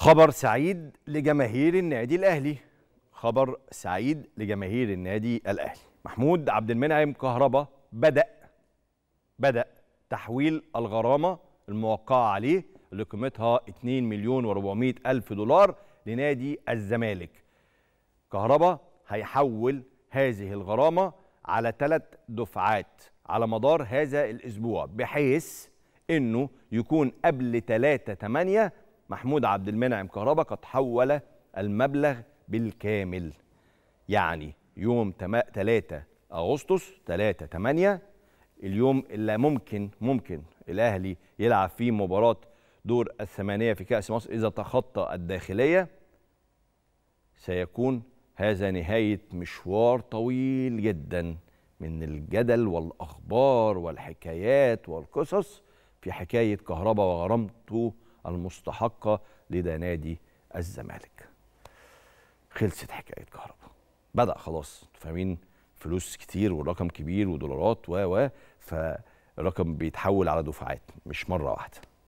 خبر سعيد لجماهير النادي الاهلي خبر سعيد لجماهير النادي الاهلي محمود عبد المنعم كهربا بدا بدا تحويل الغرامه الموقعه عليه اللي قيمتها 2 مليون و400 الف دولار لنادي الزمالك كهربا هيحول هذه الغرامه على ثلاث دفعات على مدار هذا الاسبوع بحيث انه يكون قبل 3 8 محمود عبد المنعم كهربا قد حول المبلغ بالكامل يعني يوم 3 اغسطس 3 8 اليوم اللي ممكن ممكن الاهلي يلعب فيه مباراه دور الثمانيه في كاس مصر اذا تخطى الداخليه سيكون هذا نهايه مشوار طويل جدا من الجدل والاخبار والحكايات والقصص في حكايه كهربا وغرامته المستحقة لدى نادي الزمالك خلصت حكاية كهرباء بدأ خلاص فاهمين فلوس كتير ورقم كبير ودولارات و و فالرقم بيتحول على دفعات مش مرة واحدة